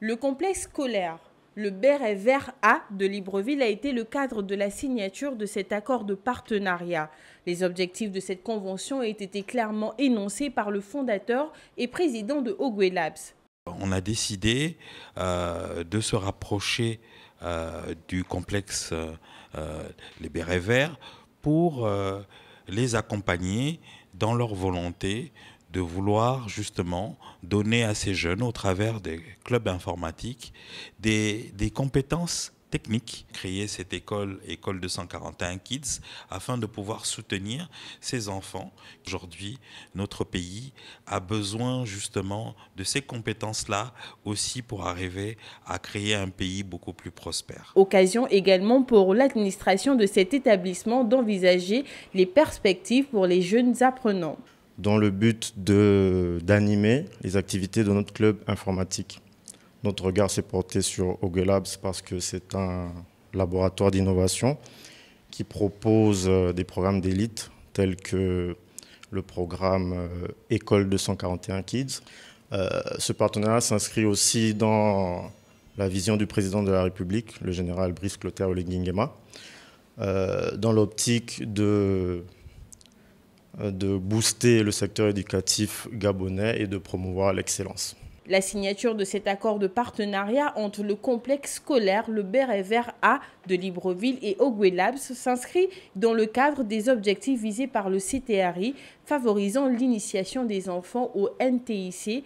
Le complexe scolaire, le béret vert A de Libreville a été le cadre de la signature de cet accord de partenariat. Les objectifs de cette convention ont été clairement énoncés par le fondateur et président de Ogwe Labs. On a décidé euh, de se rapprocher euh, du complexe euh, Les Bérets Verts pour les accompagner dans leur volonté de vouloir justement donner à ces jeunes, au travers des clubs informatiques, des, compétences techniques, créer cette école, école 241 Kids, afin de pouvoir soutenir ces enfants. Aujourd'hui, notre pays a besoin justement de ces compétences-là aussi pour arriver à créer un pays beaucoup plus prospère. Occasion également pour l'administration de cet établissement d'envisager les perspectives pour les jeunes apprenants dans le but d'animer les activités de notre club informatique. Notre regard s'est porté sur Ogle Labs parce que c'est un laboratoire d'innovation qui propose euh, des programmes d'élite tels que le programme euh, École 241 Kids. Euh, ce partenariat s'inscrit aussi dans la vision du président de la République, le général Brice Clotaire Olegingema, dans l'optique de euh, de booster le secteur éducatif gabonais et de promouvoir l'excellence. La signature de cet accord de partenariat entre le complexe scolaire, le Béret Vert A de Libreville et Labs s'inscrit dans le cadre des objectifs visés par le CTRI, favorisant l'initiation des enfants au NTIC,